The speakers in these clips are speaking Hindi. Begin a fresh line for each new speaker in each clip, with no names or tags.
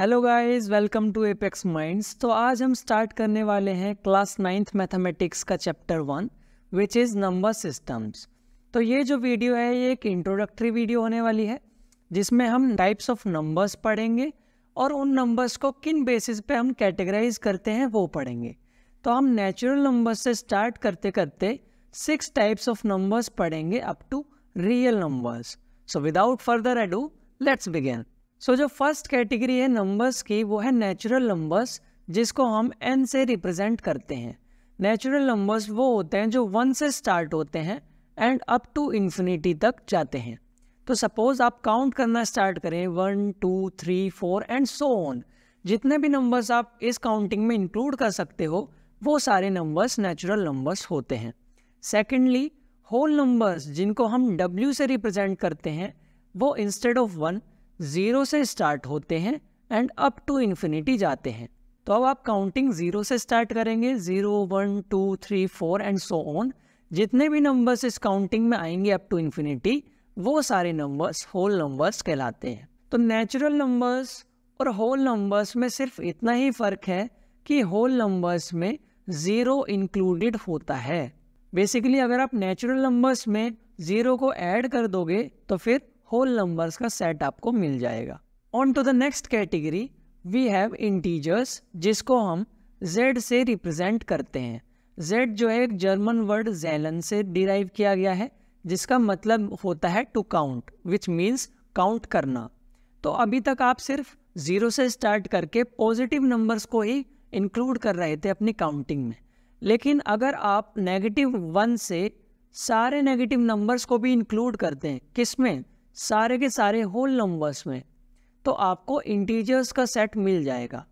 hello guys welcome to Apex Minds तो आज हम स्टार्ट करने वाले हैं क्लास नाइन्थ मैथमेटिक्स का chapter one which is number systems तो ये जो वीडियो है ये एक इंट्रोडक्टरी वीडियो होने वाली है जिसमें हम टाइप्स ऑफ नंबर्स पढ़ेंगे और उन नंबर्स को किन बेसिस पे हम कैटेगराइज करते हैं वो पढ़ेंगे तो हम नेचुरल नंबर्स से स्टार्ट करते करते सिक्स टाइप्स ऑफ नंबर्स पढ़ेंगे up to real numbers so without further ado let's begin so so, जो फर्स्ट कैटेगरी है नंबर्स की वो है नेचुरल नंबर्स जिसको हम एन से रिप्रेजेंट करते हैं नेचुरल नंबर्स वो होते हैं जो वन से स्टार्ट होते हैं एंड अप टू इन्फिनिटी तक जाते हैं तो सपोज आप काउंट करना स्टार्ट करें one two three four and so on जितने भी नंबर्स आप इस काउंटिंग में इंक्लूड कर सकते हो वो सारे नंबर्स नेचुरल नंबर्स होते हैं सेकेंडली होल नंबर्स जिनको हम डब्ल्यू से रिप्रेजेंट करते हैं वो इंस्टेड ऑफ वन ज़ीरो से स्टार्ट होते हैं एंड अप टू इन्फिनिटी जाते हैं तो अब आप काउंटिंग ज़ीरो से स्टार्ट करेंगे zero one two three four and so on जितने भी नंबर्स इस काउंटिंग में आएंगे अप टू इन्फिनिटी वो सारे नंबर्स होल नंबर्स कहलाते हैं तो नेचुरल नंबर्स और होल नंबर्स में सिर्फ इतना ही फ़र्क है कि होल नंबर्स में ज़ीरो इंक्लूडेड होता है बेसिकली अगर आप नेचुरल नंबर्स में ज़ीरो को ऐड कर दोगे तो फिर होल नंबर्स का सेट आपको मिल जाएगा on to the next category we have integers जिसको हम z से रिप्रेजेंट करते हैं z जो है एक जर्मन वर्ड जैलन से डिराइव किया गया है जिसका मतलब होता है to count which means count करना तो अभी तक आप सिर्फ ज़ीरो से स्टार्ट करके पॉजिटिव नंबर्स को ही इंक्लूड कर रहे थे अपनी काउंटिंग में लेकिन अगर आप नेगेटिव वन से सारे नेगेटिव नंबर्स को भी इंक्लूड करते हैं किस में सारे के सारे होल नंबर्स में तो आपको इंटीजर्स का सेट मिल जाएगा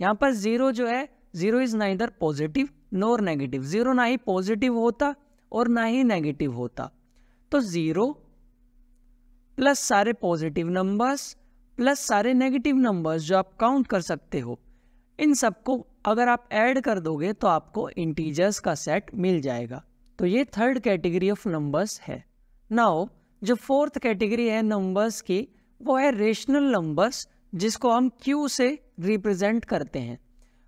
यहाँ पर ज़ीरो जो है ज़ीरो इज़ ना इधर पॉजिटिव नोर नेगेटिव ज़ीरो ना ही पॉजिटिव होता और ना ही नेगेटिव होता तो ज़ीरो प्लस सारे पॉजिटिव नंबर्स प्लस सारे नेगेटिव नंबर्स जो आप काउंट कर सकते हो इन सबको अगर आप ऐड कर दोगे तो आपको इंटीजर्स का सेट मिल जाएगा तो ये थर्ड कैटेगरी ऑफ नंबर्स है नाउ जो फोर्थ कैटेगरी है नंबर्स की वो है रेशनल नंबर्स जिसको हम क्यू से रिप्रेजेंट करते हैं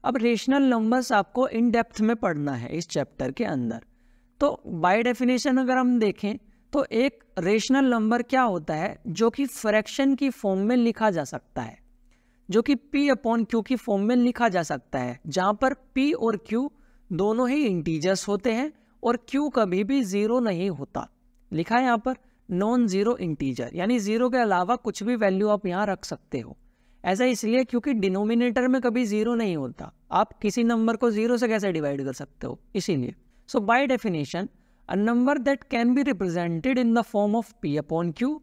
अब रेशनल नंबर्स आपको इन डेप्थ में पढ़ना है इस चैप्टर के अंदर तो बाय डेफिनेशन अगर हम देखें तो एक रेशनल नंबर क्या होता है जो कि फ्रैक्शन की फॉर्म में लिखा जा सकता है जो कि p अपॉन क्यू की फॉर्म में लिखा जा सकता है जहाँ पर p और q दोनों ही इंटीजर्स होते हैं और q कभी भी ज़ीरो नहीं होता लिखा है यहाँ पर नॉन ज़ीरो इंटीजर यानी ज़ीरो के अलावा कुछ भी वैल्यू आप यहाँ रख सकते हो ऐसा इसलिए क्योंकि डिनोमिनेटर में कभी ज़ीरो नहीं होता आप किसी नंबर को ज़ीरो से कैसे डिवाइड कर सकते हो इसीलिए so by definition a number that can be represented in the form of p upon q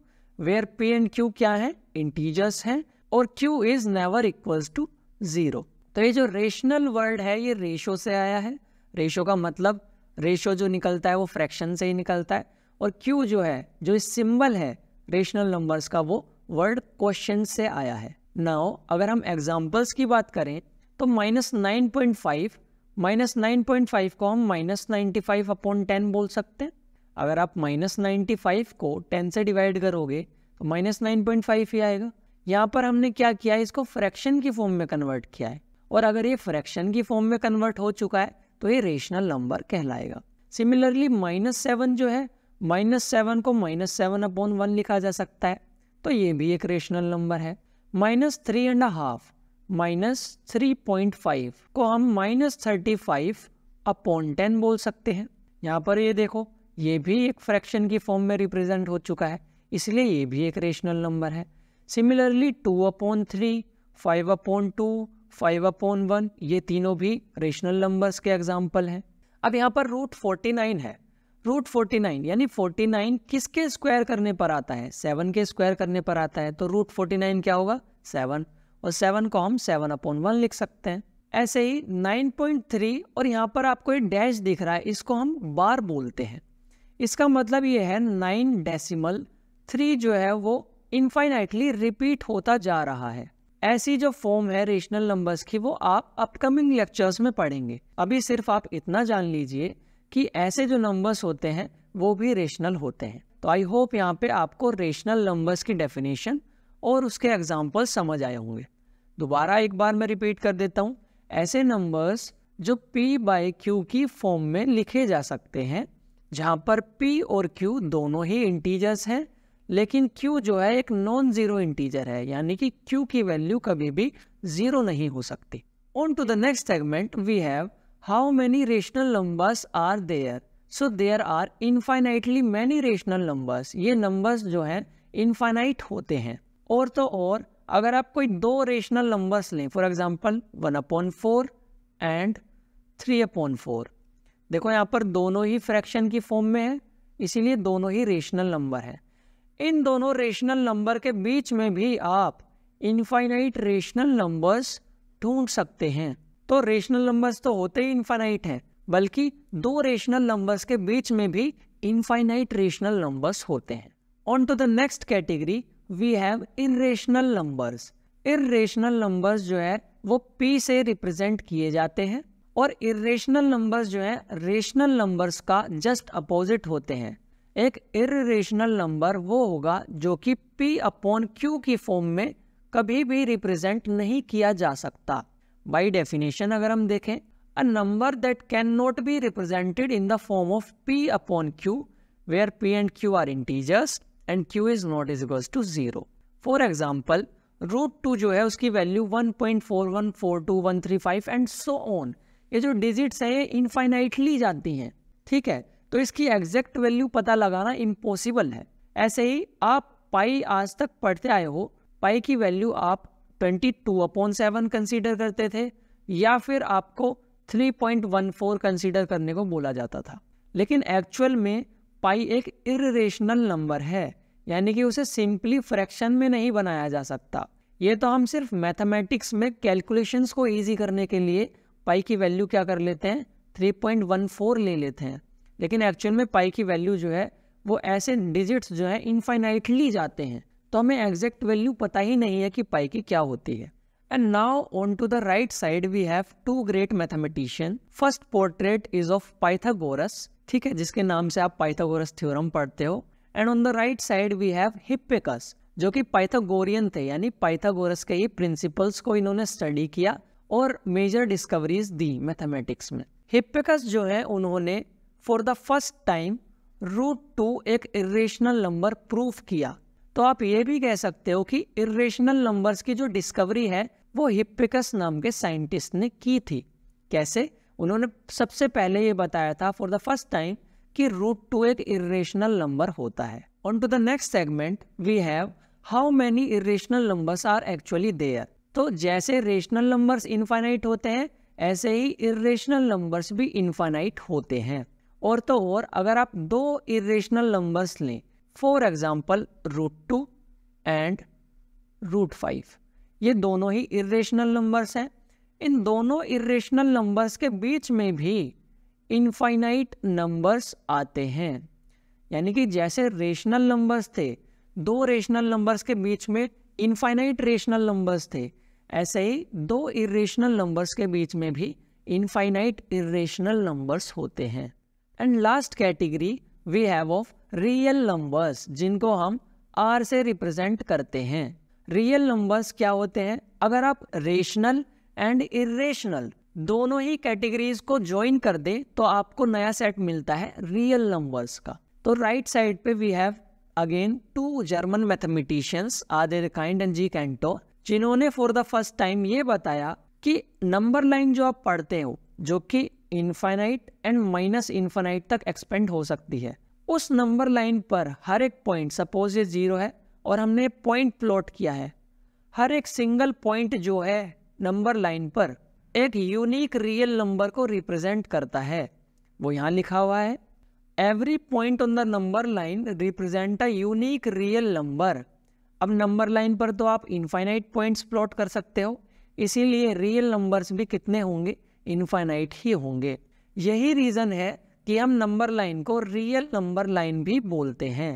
where p and q क्या है इंटीजर्स हैं और q is never equals to zero तो ये जो रेशनल वर्ड है ये रेशो से आया है रेशो का मतलब रेशो जो निकलता है वो फ्रैक्शन से ही निकलता है और क्यू जो है जो सिंबल है रेशनल नंबर्स का वो वर्ड क्वेश्चन से आया है नाउ अगर हम एग्जाम्पल्स की बात करें तो minus nine point five minus nine point five को हम minus ninety five upon ten बोल सकते हैं अगर आप माइनस नाइन्टी फाइव को टेन से डिवाइड करोगे तो माइनस नाइन पॉइंट फाइव ही आएगा यहाँ पर हमने क्या किया है इसको फ्रैक्शन की फॉर्म में कन्वर्ट किया है और अगर ये फ्रैक्शन की फॉर्म में कन्वर्ट हो चुका है तो ये रेशनल नंबर कहलाएगा सिमिलरली माइनस सेवन जो है माइनस सेवन को माइनस सेवन अपॉन वन लिखा जा सकता है तो ये भी एक रेशनल नंबर है minus three and half minus three point five को हम minus thirty five upon ten बोल सकते हैं यहाँ पर ये देखो ये भी एक फ्रैक्शन की फॉर्म में रिप्रेजेंट हो चुका है इसलिए ये भी एक रेशनल नंबर है similarly two upon three five upon two five upon one ये तीनों भी रेशनल नंबर्स के एग्जाम्पल हैं अब यहाँ पर रूट फोर्टी नाइन है रूट फोर्टी नाइन यानी फोर्टी नाइन किसके स्क्वायर करने पर आता है सेवन के स्क्वायर करने पर आता है तो रूट फोर्टी नाइन क्या होगा सेवन और सेवन को हम सेवन अपॉन वन लिख सकते हैं ऐसे ही नाइन पॉइंट थ्री और यहाँ पर आपको एक डैश दिख रहा है इसको हम बार बोलते हैं इसका मतलब ये है नाइन डेसीमल थ्री जो है वो इनफाइनाइटली रिपीट होता जा रहा है ऐसी जो फॉर्म है रेशनल नंबर्स की वो आप अपकमिंग लेक्चर्स में पढ़ेंगे अभी सिर्फ आप इतना जान लीजिए कि ऐसे जो नंबर्स होते हैं वो भी रेशनल होते हैं तो आई होप यहाँ पे आपको रेशनल नंबर्स की डेफिनेशन और उसके एग्जाम्पल समझ आए होंगे दोबारा एक बार मैं रिपीट कर देता हूँ ऐसे नंबर्स जो p बाई क्यू की फॉर्म में लिखे जा सकते हैं जहाँ पर p और q दोनों ही इंटीजर्स हैं लेकिन q जो है एक नॉन ज़ीरो इंटीजर है यानी कि q की वैल्यू कभी भी ज़ीरो नहीं हो सकती on to the next segment we have how many rational numbers are there so there are infinitely many rational numbers ये numbers जो हैं infinite होते हैं और तो और अगर आप कोई दो rational numbers लें for example one upon four and three upon four देखो यहाँ पर दोनों ही फ्रैक्शन की फॉर्म में है इसीलिए दोनों ही रेशनल नंबर है इन दोनों रेशनल नंबर के बीच में भी आप इनफाइनाइट रेशनल नंबर्स ढूंढ सकते हैं तो रेशनल नंबर्स तो होते ही इन्फाइनाइट हैं बल्कि दो रेशनल नंबर्स के बीच में भी इन्फाइनाइट रेशनल नंबर्स होते हैं on to the next category we have irrational numbers irrational numbers जो है वो पी से रिप्रेजेंट किए जाते हैं और इेशनल नंबर्स जो है रेशनल नंबर्स का जस्ट अपोजिट होते हैं एक इेशनल नंबर वो होगा जो कि पी अपॉन क्यू की फॉर्म में कभी भी रिप्रेजेंट नहीं किया जा सकता बाई डेफिनेशन अगर हम देखें a number that can not be represented in the form of p upon q where p and q are integers and q is not is equals to zero for example root two जो है उसकी value one point four one four two one three five and so on ये जो डिजिट्स हैं ये इनफाइनाइटली जाती हैं ठीक है तो इसकी एग्जैक्ट वैल्यू पता लगाना इम्पॉसिबल है ऐसे ही आप पाई आज तक पढ़ते आए हो पाई की वैल्यू आप twenty two upon seven consider करते थे या फिर आपको three point one four consider करने को बोला जाता था लेकिन एक्चुअल में पाई एक इरेशनल नंबर है यानी कि उसे सिंपली फ्रैक्शन में नहीं बनाया जा सकता ये तो हम सिर्फ मैथमेटिक्स में कैलकुलेशंस को ईजी करने के लिए पाई की वैल्यू क्या कर लेते हैं 3.14 ले लेते हैं लेकिन एक्चुअल में पाई की वैल्यू जो है वो ऐसे डिजिट्स जो है इनफाइनाइटली जाते हैं तो हमें एग्जैक्ट वैल्यू पता ही नहीं है कि पाई की क्या होती है and now on to the right side we have two great mathematician first portrait is of Pythagoras ठीक है जिसके नाम से आप पाइथागोरस थ्योरम पढ़ते हो and on the right side we have Hippasus जो कि पाइथागोरियन थे यानी पाइथागोरस के ये प्रिंसिपल्स को इन्होंने स्टडी किया और मेजर डिस्कवरीज दी मैथमेटिक्स में हिपेकस जो है उन्होंने for the first time root two एक इेशनल नंबर प्रूफ किया तो आप ये भी कह सकते हो कि इरेशनल नंबर्स की जो डिस्कवरी है वो हिप्पिकस नाम के साइंटिस्ट ने की थी कैसे उन्होंने सबसे पहले ये बताया था फॉर द फर्स्ट टाइम कि रूट टू एक इरेशनल नंबर होता है on to the next segment we have how many irrational numbers are actually there तो जैसे रेशनल नंबर्स इनफाइनाइट होते हैं ऐसे ही इरेशनल नंबर्स भी इनफाइनाइट होते हैं और तो और अगर आप दो इरेशनल नंबर्स लें for example root two and root five ये दोनों ही इरेशनल नंबर्स हैं इन दोनों इरेशनल नंबर्स के बीच में भी इनफाइनाइट नंबर्स आते हैं यानी कि जैसे रेशनल नंबर्स थे दो रेशनल नंबर्स के बीच में इनफाइनाइट रेशनल नंबर्स थे ऐसे ही दो इरेशनल नंबर्स के बीच में भी इनफाइनाइट इरेशनल नंबर्स होते हैं and last category we have of real numbers जिनको हम आर से रिप्रेजेंट करते हैं रियल नंबर्स क्या होते हैं अगर आप रेशनल एंड इेशनल दोनों ही कैटेगरीज को ज्वाइन कर दे तो आपको नया सेट मिलता है रियल नंबर्स का तो राइट साइड पे we have again two German mathematicians Dedekind and G Cantor जिन्होंने फॉर द फर्स्ट टाइम ये बताया कि नंबर लाइन जो आप पढ़ते हो जो कि इन्फाइनाइट एंड माइनस इनफाइनाइट तक एक्सपेंड हो सकती है उस नंबर लाइन पर हर एक पॉइंट सपोज ये ज़ीरो है और हमने पॉइंट प्लॉट किया है हर एक सिंगल पॉइंट जो है नंबर लाइन पर एक यूनिक रियल नंबर को रिप्रेजेंट करता है वो यहाँ लिखा हुआ है every point on the number line represent a unique real number अब नंबर लाइन पर तो आप इनफाइनाइट पॉइंट्स प्लॉट कर सकते हो इसीलिए रियल नंबर्स भी कितने होंगे इनफाइनाइट ही होंगे यही रीज़न है कि हम नंबर लाइन को रियल नंबर लाइन भी बोलते हैं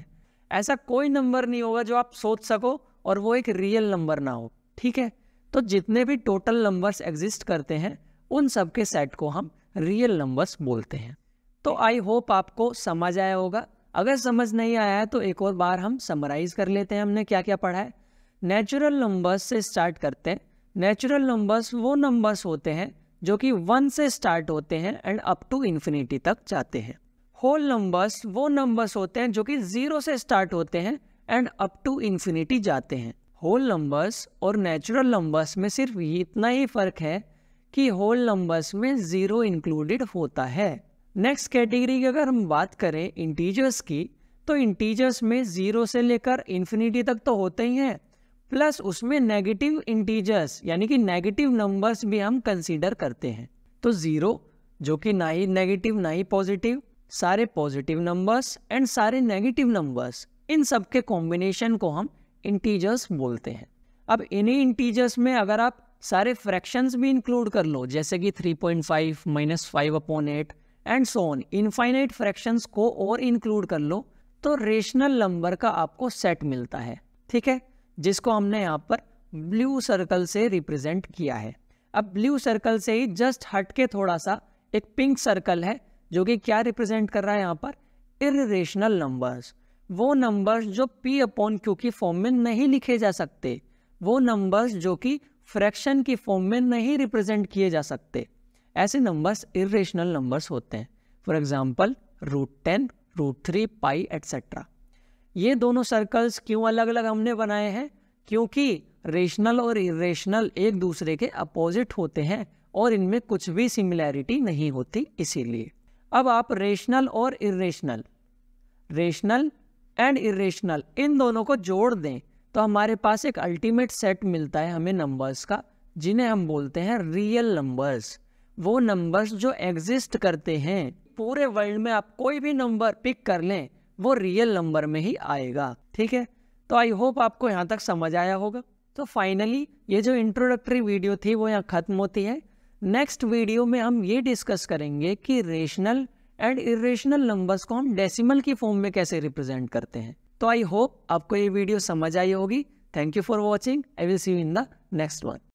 ऐसा कोई नंबर नहीं होगा जो आप सोच सको और वो एक रियल नंबर ना हो ठीक है तो जितने भी टोटल नंबर्स एग्जिस्ट करते हैं उन सब के सेट को हम रियल नंबर्स बोलते हैं तो आई होप आपको समझ आया होगा अगर समझ नहीं आया है तो एक और बार हम समराइज कर लेते हैं हमने क्या क्या पढ़ा है नेचुरल नंबर्स से स्टार्ट करते हैं नेचुरल नंबर्स वो नंबर्स होते हैं जो कि वन से स्टार्ट होते हैं एंड अप टू इन्फिनिटी तक जाते हैं होल नंबर्स वो नंबर्स होते हैं जो कि जीरो से स्टार्ट होते हैं एंड अप टू इन्फिनिटी जाते हैं होल नंबर्स और नेचुरल नंबर्स में सिर्फ इतना ही फर्क है कि होल नंबर्स में ज़ीरो इंक्लूडेड होता है नेक्स्ट कैटेगरी की अगर हम बात करें इंटीजर्स की तो इंटीजर्स में ज़ीरो से लेकर इन्फिनिटी तक तो होते ही हैं प्लस उसमें नेगेटिव इंटीजर्स यानी कि नेगेटिव नंबर्स भी हम कंसीडर करते हैं तो ज़ीरो जो कि ना ही नेगेटिव ना ही पॉजिटिव सारे पॉजिटिव नंबर्स एंड सारे नेगेटिव नंबर्स इन सब के कॉम्बिनेशन को हम इंटीजर्स बोलते हैं अब इन्हीं इंटीजर्स में अगर आप सारे फ्रैक्शंस भी इंक्लूड कर लो जैसे कि 3.5 point five minus five upon eight and so on infinite fractions को और इंक्लूड कर लो तो रेशनल नंबर का आपको सेट मिलता है ठीक है जिसको हमने यहाँ पर ब्लू सर्कल से रिप्रेजेंट किया है अब ब्लू सर्कल से ही जस्ट हट के थोड़ा सा एक पिंक सर्कल है जो कि क्या रिप्रेजेंट कर रहा है यहाँ पर इरेशनल नंबर्स वो नंबर्स जो पी अपॉन क्यू की फॉर्म में नहीं लिखे जा सकते वो नंबर्स जो कि फ्रैक्शन की फॉर्म में नहीं रिप्रेजेंट किए जा सकते ऐसे नंबर्स इरेशनल नंबर्स होते हैं for example root ten root three pi etcetera ये दोनों सर्कल्स क्यों अलग अलग हमने बनाए हैं क्योंकि रेशनल और इरेशनल एक दूसरे के अपोजिट होते हैं और इनमें कुछ भी सिमिलैरिटी नहीं होती इसीलिए अब आप रेशनल और इरेशनल रेशनल एंड इरेशनल इन दोनों को जोड़ दें तो हमारे पास एक अल्टीमेट सेट मिलता है हमें नंबर्स का जिन्हें हम बोलते हैं रियल नंबर्स वो नंबर्स जो एग्जिस्ट करते हैं पूरे वर्ल्ड में आप कोई भी नंबर पिक कर लें वो रियल नंबर में ही आएगा ठीक है तो आई होप आपको यहाँ तक समझ आया होगा तो फाइनली ये जो इंट्रोडक्टरी वीडियो थी वो यहाँ ख़त्म होती है नेक्स्ट वीडियो में हम ये डिस्कस करेंगे कि रेशनल एंड इरेशनल नंबर्स को हम डेसिमल की फॉर्म में कैसे रिप्रेजेंट करते हैं तो आई होप आपको ये वीडियो समझ आई होगी thank you for watching I will see you in the next one